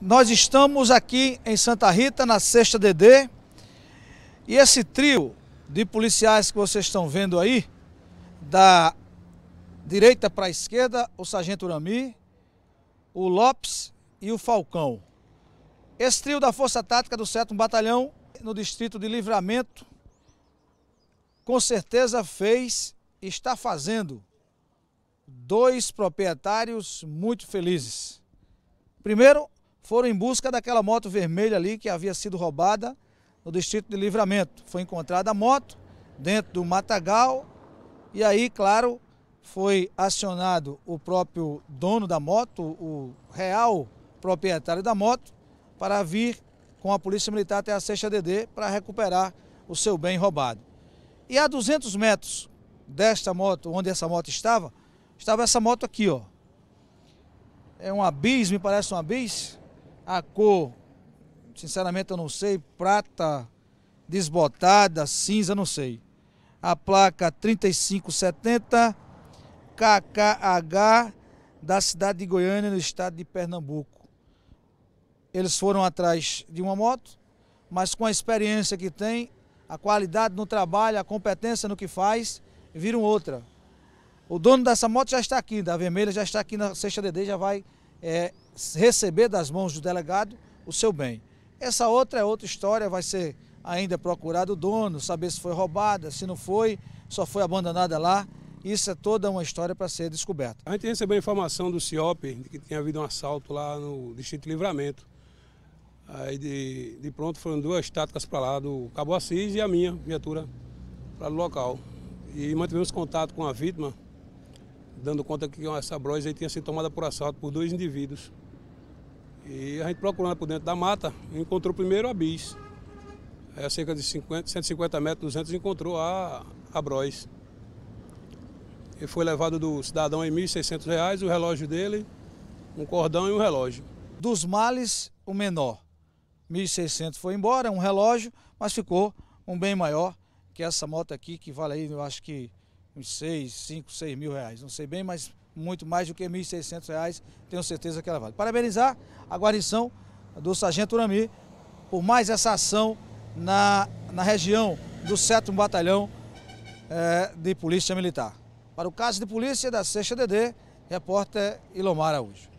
Nós estamos aqui em Santa Rita, na Sexta DD, e esse trio de policiais que vocês estão vendo aí, da direita para a esquerda, o Sargento Urami, o Lopes e o Falcão. Esse trio da Força Tática do 7 Batalhão, no Distrito de Livramento, com certeza fez e está fazendo dois proprietários muito felizes. Primeiro, foram em busca daquela moto vermelha ali que havia sido roubada no distrito de Livramento. Foi encontrada a moto dentro do matagal e aí, claro, foi acionado o próprio dono da moto, o real proprietário da moto, para vir com a Polícia Militar até a 6DD para recuperar o seu bem roubado. E a 200 metros desta moto, onde essa moto estava, estava essa moto aqui, ó. É um abismo, me parece um abismo. A cor, sinceramente eu não sei, prata desbotada, cinza, não sei. A placa 3570 KKH da cidade de Goiânia, no estado de Pernambuco. Eles foram atrás de uma moto, mas com a experiência que tem, a qualidade no trabalho, a competência no que faz, viram outra. O dono dessa moto já está aqui, da vermelha já está aqui na sexta DD, já vai é, receber das mãos do delegado o seu bem. Essa outra é outra história, vai ser ainda procurado o dono, saber se foi roubada, se não foi, só foi abandonada lá. Isso é toda uma história para ser descoberta. A gente recebeu informação do CIOP de que tinha havido um assalto lá no Distrito Livramento. Aí de, de pronto foram duas táticas para lá, do Cabo Assis e a minha viatura para o local. E mantivemos contato com a vítima dando conta que essa brosa tinha sido tomada por assalto por dois indivíduos. E a gente procurando por dentro da mata, encontrou primeiro a bis. Aí, é, a cerca de 50, 150 metros, 200, encontrou a, a Bros. E foi levado do cidadão em R$ 1.600, o relógio dele, um cordão e um relógio. Dos males, o menor. 1.600 foi embora, um relógio, mas ficou um bem maior que essa moto aqui, que vale aí, eu acho que uns 6, 5, 6 mil reais, não sei bem, mas muito mais do que 1.600, reais, tenho certeza que ela vale. Parabenizar a guarnição do Sargento Urami por mais essa ação na, na região do 7 Batalhão é, de Polícia Militar. Para o caso de polícia da Sexta DD, repórter Ilomar Araújo.